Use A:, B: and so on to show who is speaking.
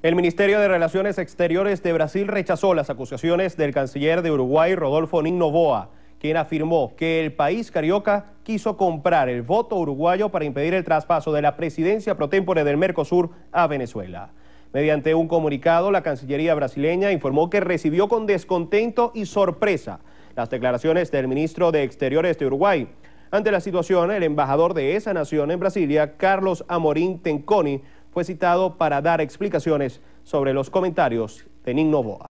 A: El Ministerio de Relaciones Exteriores de Brasil rechazó las acusaciones del canciller de Uruguay, Rodolfo Nino Boa, quien afirmó que el país carioca quiso comprar el voto uruguayo para impedir el traspaso de la presidencia protémpore del Mercosur a Venezuela. Mediante un comunicado, la Cancillería brasileña informó que recibió con descontento y sorpresa las declaraciones del ministro de Exteriores de Uruguay. Ante la situación, el embajador de esa nación en Brasilia, Carlos Amorín Tenconi, fue citado para dar explicaciones sobre los comentarios de Ning Novoa.